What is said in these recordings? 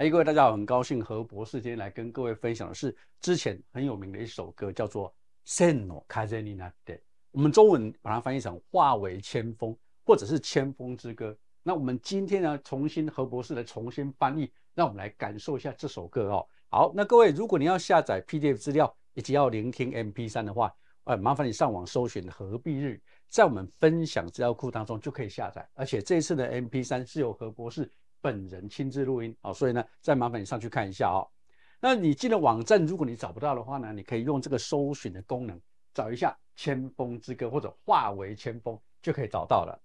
哎，各位大家好，很高兴何博士今天来跟各位分享的是之前很有名的一首歌，叫做《Seno k a z e n i n a 我们中文把它翻译成《化为千峰》或者是《千峰之歌》。那我们今天呢，重新何博士来重新翻译，让我们来感受一下这首歌哦。好，那各位，如果你要下载 PDF 资料以及要聆听 MP3 的话，呃，麻烦你上网搜寻何必日，在我们分享资料库当中就可以下载。而且这次的 MP3 是由何博士。本人亲自录音啊，所以呢，再麻烦你上去看一下哦。那你进了网站，如果你找不到的话呢，你可以用这个搜寻的功能找一下《千峰之歌》或者《化为千峰》，就可以找到了。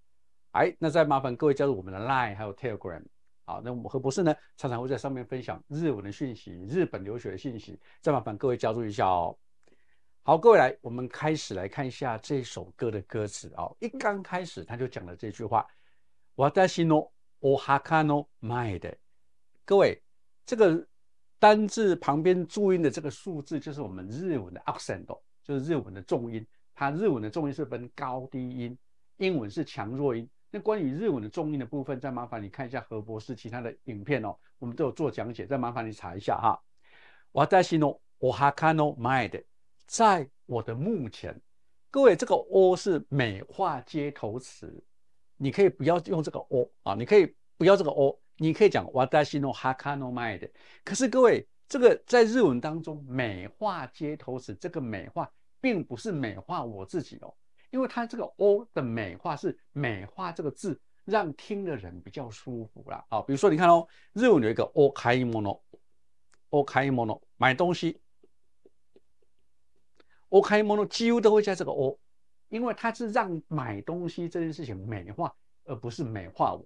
哎，那再麻烦各位加入我们的 Line 还有 Telegram 好，那我和博士呢，常常会在上面分享日文的讯息、日本留学的讯息。再麻烦各位加入一下哦。好，各位来，我们开始来看一下这首歌的歌词哦。一刚开始他就讲了这句话：，わた心哦。」O hakano made，各位，这个单字旁边注音的这个数字就是我们日文的 accent，就是日文的重音。它日文的重音是分高低音，英文是强弱音。那关于日文的重音的部分，再麻烦你看一下何博士其他的影片哦，我们都有做讲解。再麻烦你查一下哈。我在心哦 O hakano made，在我的目前，各位，这个 O 是美化接头词。你可以不要用这个 o 啊，你可以不要这个 o，你可以讲ワダシノハカノマ的。可是各位，这个在日文当中美化接头时，这个美化并不是美化我自己哦，因为它这个 o 的美化是美化这个字，让听的人比较舒服啦。啊。比如说你看哦，日文有一个 n o o k a i m o n o 买东西，i m o n o 几乎都会加这个 o。因为它是让买东西这件事情美化，而不是美化我。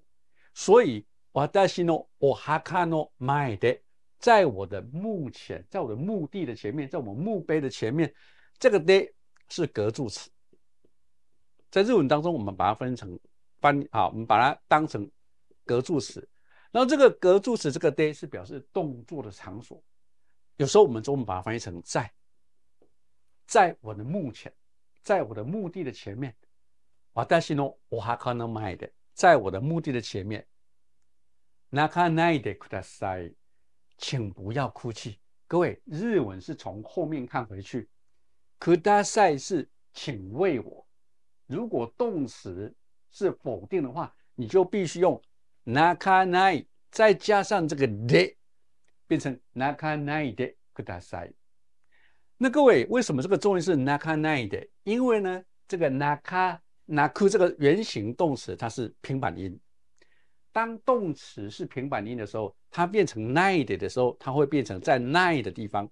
所以，我但是呢，我还看到买的，在我的墓前，在我的墓地的前面，在我墓碑的前面，这个 day 是格助词。在日文当中，我们把它分成，翻啊，我们把它当成格助词。然后，这个格助词，这个 day 是表示动作的场所。有时候，我们中文把它翻译成在，在我的墓前。在我的墓地的前面，私我还可能买的，在我的墓地的前面，泣かないでください，请不要哭泣。各位，日文是从后面看回去，ください是请为我。如果动词是否定的话，你就必须用泣かない，再加上这个で，变成泣かないでください。那各位，为什么这个中文是 naka n i g 因为呢，这个 naka naku 这个原型动词它是平板音。当动词是平板音的时候，它变成 n i g h 的时候，它会变成在 n i g h 的地方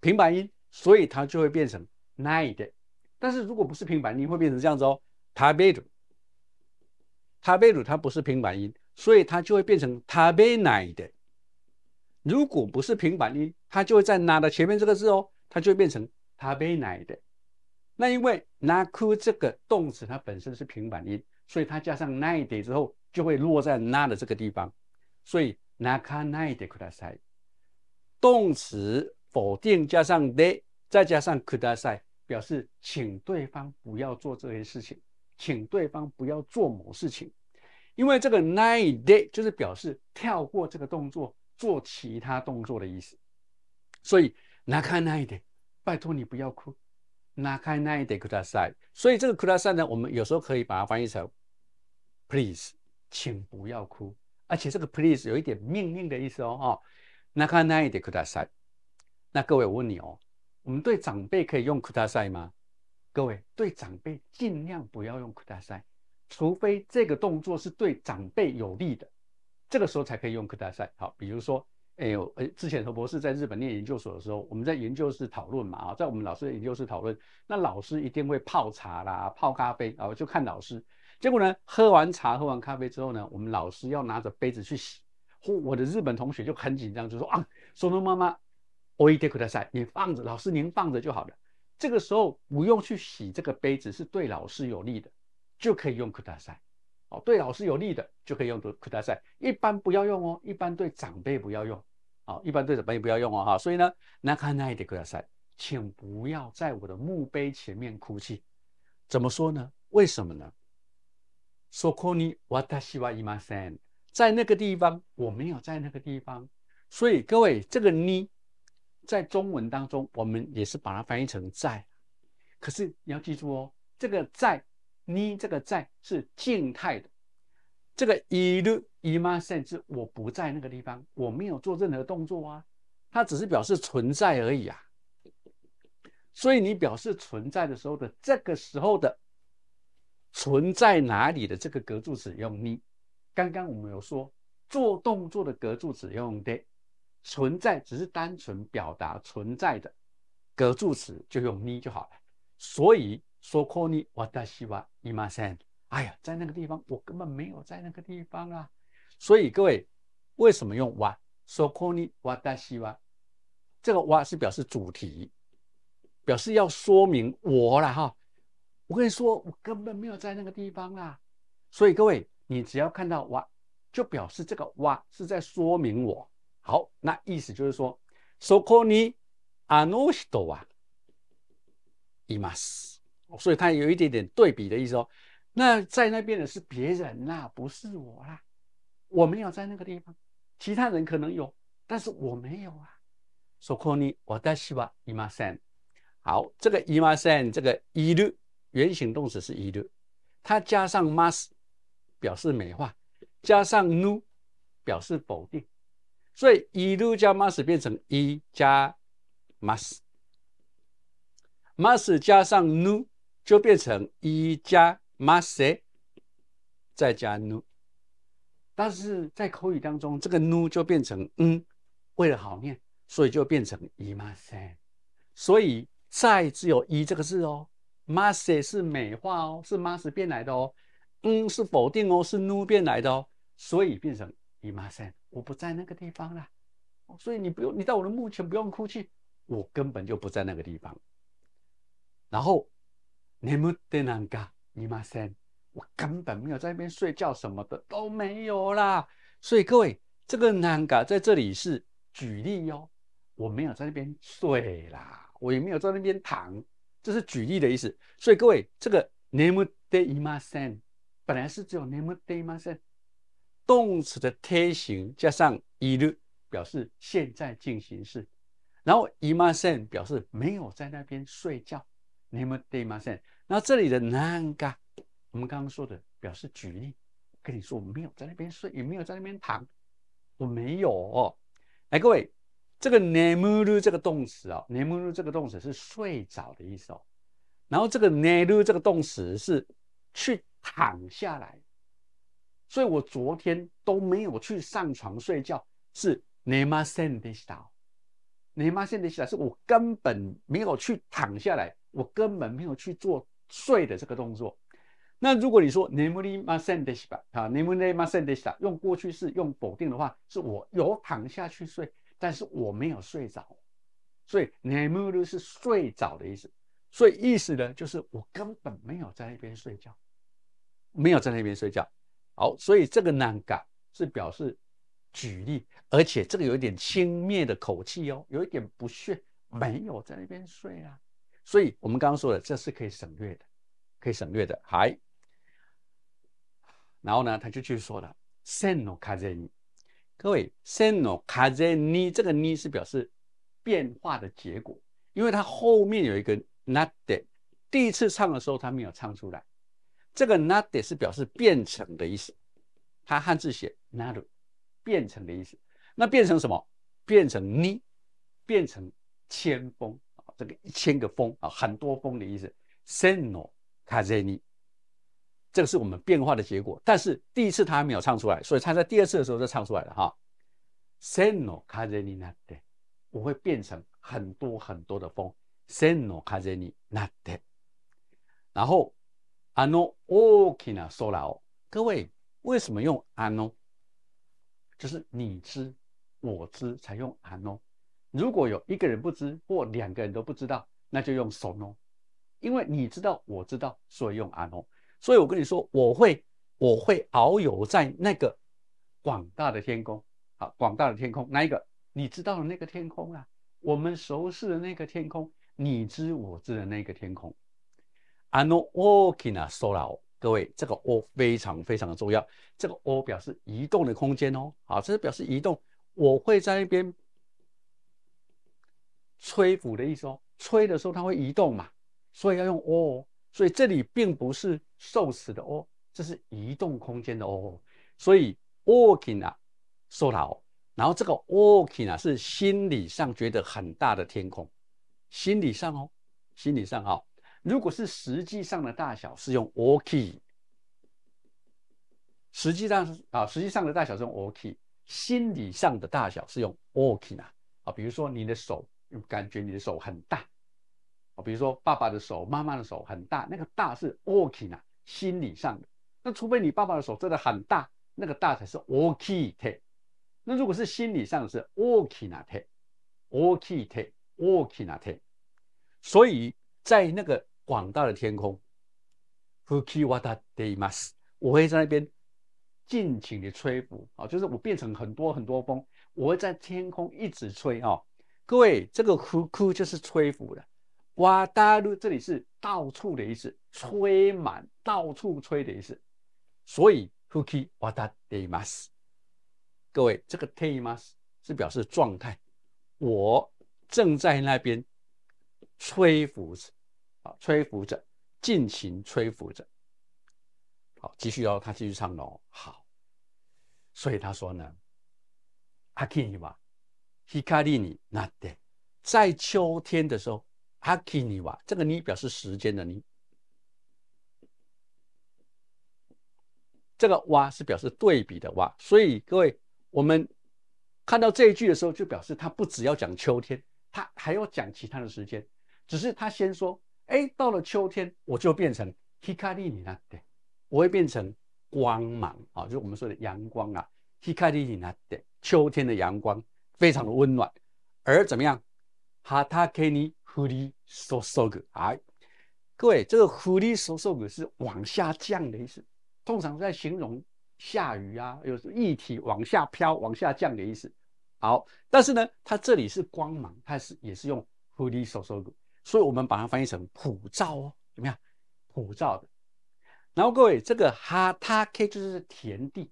平板音，所以它就会变成 n i g h 但是如果不是平板音，会变成这样子哦，tabe tabe，它不是平板音，所以它就会变成 tabe n i g h 如果不是平板音。它就会在拉的前面这个字哦，它就会变成他杯ないで。那因为ナ哭这个动词它本身是平板音，所以它加上ないで之后就会落在拉的这个地方，所以ナカないでください。动词否定加上で，再加上ください，表示请对方不要做这些事情，请对方不要做某事情。因为这个ないで就是表示跳过这个动作，做其他动作的意思。所以拿开那一点，拜托你不要哭。拿开那一点，哭得塞。所以这个哭得塞呢，我们有时候可以把它翻译成 please，请不要哭。而且这个 please 有一点命令的意思哦。哈，拿开那一点，哭得塞。那各位我问你哦，我们对长辈可以用哭得塞吗？各位对长辈尽量不要用哭得塞，除非这个动作是对长辈有利的，这个时候才可以用哭得塞。好，比如说。哎呦，哎，之前何博士在日本念研究所的时候，我们在研究室讨论嘛，啊，在我们老师的研究室讨论，那老师一定会泡茶啦，泡咖啡啊，就看老师。结果呢，喝完茶、喝完咖啡之后呢，我们老师要拿着杯子去洗。我的日本同学就很紧张，就说啊，松松妈妈，我一点口袋塞，你放着，老师您放着就好了。这个时候不用去洗这个杯子，是对老师有利的，就可以用口袋塞。哦，对老师有利的就可以用哭大赛，一般不要用哦。一般对长辈不要用，好，一般对长辈不要用哦哈。所以呢，nakanai 的哭大赛，请不要在我的墓碑前面哭泣。怎么说呢？为什么呢？Sokoni watashi wa ima san，在那个地方我没有在那个地方，所以各位这个呢，在中文当中我们也是把它翻译成在，可是你要记住哦，这个在。你这个在是静态的，这个伊鲁伊玛甚至我不在那个地方，我没有做任何动作啊，它只是表示存在而已啊。所以你表示存在的时候的这个时候的存在哪里的这个格助词用你。刚刚我们有说做动作的格助词用的，存在只是单纯表达存在的格助词就用你就好了，所以。そこに私はいます。哎呀，在那个地方，我根本没有在那个地方啊！所以各位，为什么用“我”？そこに私は这个“我”是表示主题，表示要说明我了哈。我跟你说，我根本没有在那个地方啦。所以各位，你只要看到“我”，就表示这个“我”是在说明我。好，那意思就是说，そこにあの人はいます。所以它有一点点对比的意思哦。那在那边的是别人啦，不是我啦。我没有在那个地方，其他人可能有，但是我没有啊。So c o n i wad si ba i m a 好，这个いません，这个いる，原形动词是いる，它加上 m u s 表示美化，加上 n o 表示否定。所以一 r u 加 mas 变成一加 mas，mas 加上 nu。就变成伊加马塞，再加 nu，但是在口语当中，这个 nu 就变成嗯，为了好念，所以就变成伊马塞。所以再只有一这个字哦，马塞是美化哦，是 m u s 变来的哦，嗯是否定哦，是 nu 变来的哦，所以变成伊马塞。我不在那个地方了，所以你不用，你到我的墓前不用哭泣，我根本就不在那个地方。然后。你木得南いません。我根本没有在那边睡觉，什么的都没有啦。所以各位，这个南嘎在这里是举例哟，我没有在那边睡啦，我也没有在那边躺，这是举例的意思。所以各位，这个你木いません本来是只有你木いません。动词的贴形加上いる，表示现在进行式，然后ません表示没有在那边睡觉。ne ma day ma sen，然后这里的那个，我们刚刚说的表示举例。跟你说我没有在那边睡，也没有在那边躺，我没有。哦。哎，各位，这个 ne ma lu 这个动词哦 n e ma lu 这个动词是睡着的意思哦。然后这个 ne m u 这个动词是去躺下来。所以我昨天都没有去上床睡觉，是 ne ma sen de s t dao。ne ma sen de s t dao 是我根本没有去躺下来。我根本没有去做睡的这个动作。那如果你说 “namuli masendesha”，啊，“namuli masendesha”，用过去式，用否定的话，是我有躺下去睡，但是我没有睡着。所以 “namuli” 是睡着的意思。所以意思呢，就是我根本没有在那边睡觉，没有在那边睡觉。好，所以这个 “nga” a 是表示举例，而且这个有一点轻蔑的口气哦，有一点不屑，没有在那边睡啊。所以我们刚刚说的，这是可以省略的，可以省略的。还，然后呢，他就去说了，seno kazeni。各位，seno kazeni 这个 ni 是表示变化的结果，因为它后面有一个 nade。第一次唱的时候，他没有唱出来。这个 nade 是表示变成的意思，它汉字写 n a r 变成的意思。那变成什么？变成 ni，变成千峰。这个一千个风啊，很多风的意思。Seno kaze ni，这个是我们变化的结果。但是第一次他还没有唱出来，所以他在第二次的时候就唱出来了哈。Seno kaze ni nate，我会变成很多很多的风。Seno kaze ni nate，然后 ano okina solao，各位为什么用 ano？就是你知我知才用 ano。如果有一个人不知，或两个人都不知道，那就用 son o 因为你知道，我知道，所以用 ano。所以我跟你说，我会，我会遨游在那个广大的天空，好，广大的天空，哪一个？你知道的那个天空啊，我们熟悉的那个天空，你知我知的那个天空。ano w a l k i n s o l 各位，这个 o 非常非常的重要，这个 o 表示移动的空间哦，好，这是表示移动，我会在那边。吹拂的意思哦，吹的时候它会移动嘛，所以要用哦，所以这里并不是受死的哦，这是移动空间的哦，所以 w o l k i n g 啊，受劳，然后这个 w o l k i n g 啊是心理上觉得很大的天空，心理上哦，心理上哦。如果是实际上的大小是用 w o l k i n g 实际上是啊，实际上的大小是 w o l k i n g 心理上的大小是用 w o l k i n g 啊，啊，比如说你的手。感觉你的手很大，哦，比如说爸爸的手、妈妈的手很大，那个大是 okay 呐，心理上的。那除非你爸爸的手真的很大，那个大才是 okay 的。那如果是心理上的，是 okay i 呐，te，okay t e o k i n 呐，te。所以在那个广大的天空，fukiwada d a i m a s 我会在那边尽情的吹拂啊，就是我变成很多很多风，我会在天空一直吹啊。各位，这个 ku 就是吹拂的哇 a d 这里是到处的意思，吹满到处吹的意思，所以呼吸哇 i w 吗？各位，这个 d 吗？是表示状态，我正在那边吹拂着啊，吹拂着，尽情吹拂着。好，继续哦，他继续唱哦，好。所以他说呢 a k i n ヒ卡リ尼那っ在秋天的时候、哈キ尼瓦，这个尼表示时间的尼。这个哇是表示对比的哇，所以各位，我们看到这一句的时候，就表示他不只要讲秋天，他还要讲其他的时间。只是他先说，哎，到了秋天，我就变成ヒ卡リ尼那っ我会变成光芒啊，就是我们说的阳光啊，ヒ卡リ尼那っ秋天的阳光。非常的温暖，而怎么样？哈塔克尼狐狸 o 嗖格，哎，各位，这个狐狸 o 嗖格是往下降的意思，通常在形容下雨啊，有液体往下飘、往下降的意思。好，但是呢，它这里是光芒，它是也是用狐狸 o 嗖格，所以我们把它翻译成普照哦，怎么样？普照的。然后各位，这个哈塔克就是田地，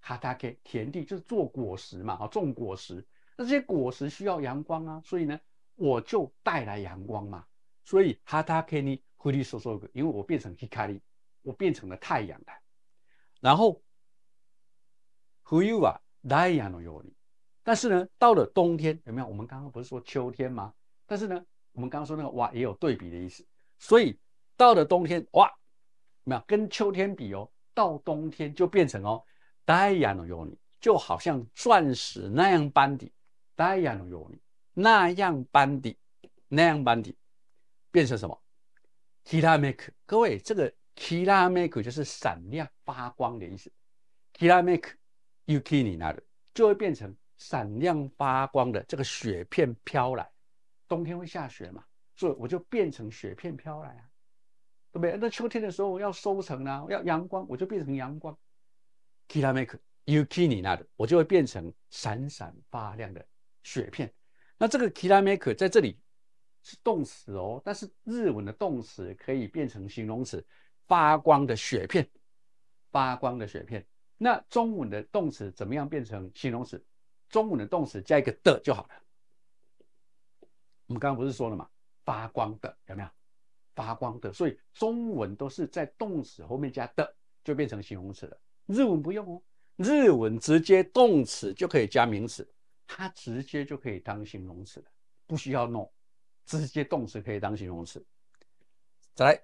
哈塔克田地就是做果实嘛，啊，种果实。这些果实需要阳光啊，所以呢，我就带来阳光嘛。所以哈达克尼呼里说说个，因为我变成希卡利，我变成了太阳了。然后呼尤啊，太阳的尤尼。但是呢，到了冬天有没有？我们刚刚不是说秋天吗？但是呢，我们刚刚说那个哇也有对比的意思。所以到了冬天哇，没有跟秋天比哦，到冬天就变成哦，太阳的尤尼，就好像钻石那样般的。那样的ように、那样般的、那样般的，变成什么？k i l m a k e 各位，这个 k i l m a k e 就是闪亮、发光的意思。k i l m キラメ u k n ニ那的，就会变成闪亮发光的。这个雪片飘来，冬天会下雪嘛？所以我就变成雪片飘来啊，对不对？那秋天的时候我要收成啊，要阳光，我就变成阳光。k i l m キラメ u k n ニ那的，我就会变成闪闪发亮的。雪片，那这个 k i m e m a k 在这里是动词哦，但是日文的动词可以变成形容词，发光的雪片，发光的雪片。那中文的动词怎么样变成形容词？中文的动词加一个的就好了。我们刚刚不是说了嘛，发光的有没有？发光的，所以中文都是在动词后面加的，就变成形容词了。日文不用哦，日文直接动词就可以加名词。它直接就可以当形容词了，不需要弄，直接动词可以当形容词。再来，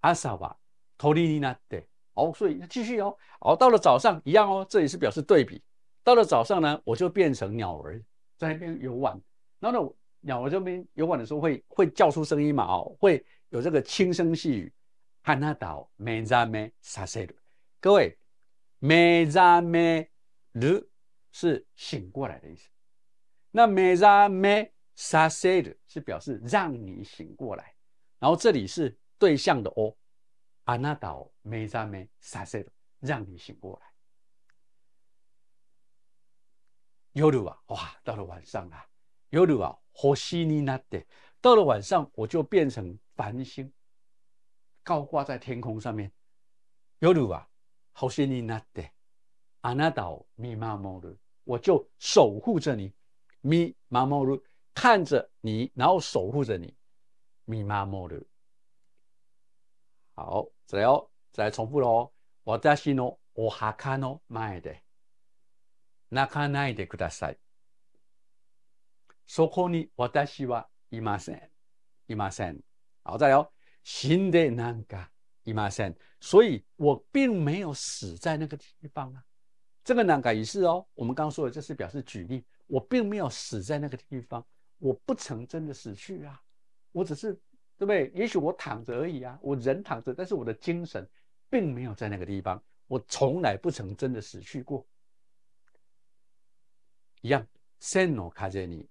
阿嫂吧，托哩尼呢？对，哦，所以继续哦。哦，到了早上一样哦，这也是表示对比。到了早上呢，我就变成鸟儿在那边游玩。然呢，鸟儿这边游玩的时候会会叫出声音嘛？哦，会有这个轻声细语。汉纳岛，梅ざ梅させる。各位，梅ざ梅る。是醒过来的意思。那メザメサ e ド是表示让你醒过来。然后这里是对象的哦，あなたをメザメサ e ド，让你醒过来。夜啊，哇，到了晚上了。夜鲁啊，星にだって，到了晚上我就变成繁星，高挂在天空上面。夜鲁啊，星にだって，あなたを見守る。我就守护着你，米玛莫鲁看着你，然后守护着你，米玛莫鲁。好，再哦，再重复喽。我在西诺，我哈卡诺买的，那卡奈的古达塞。そこに私はいません。いません。好，再来哦。死んでなんかいません。所以我并没有死在那个地方啊。这个难改也是哦，我们刚刚说的，这是表示举例。我并没有死在那个地方，我不曾真的死去啊，我只是，对不对？也许我躺着而已啊，我人躺着，但是我的精神并没有在那个地方，我从来不曾真的死去过。や、o の風に、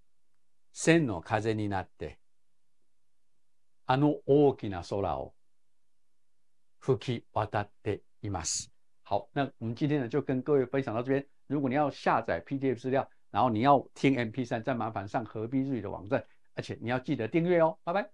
千の風に a って、あの大きな空を吹き渡っています。好，那我们今天呢就跟各位分享到这边。如果你要下载 PDF 资料，然后你要听 MP3，再麻烦上何必日语的网站，而且你要记得订阅哦。拜拜。